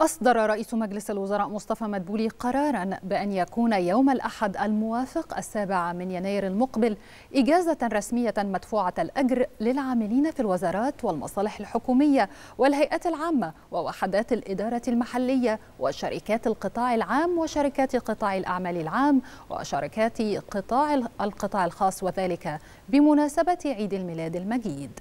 أصدر رئيس مجلس الوزراء مصطفى مدبولي قرارا بأن يكون يوم الأحد الموافق السابع من يناير المقبل إجازة رسمية مدفوعة الأجر للعاملين في الوزارات والمصالح الحكومية والهيئات العامة ووحدات الإدارة المحلية وشركات القطاع العام وشركات قطاع الأعمال العام وشركات قطاع القطاع الخاص وذلك بمناسبة عيد الميلاد المجيد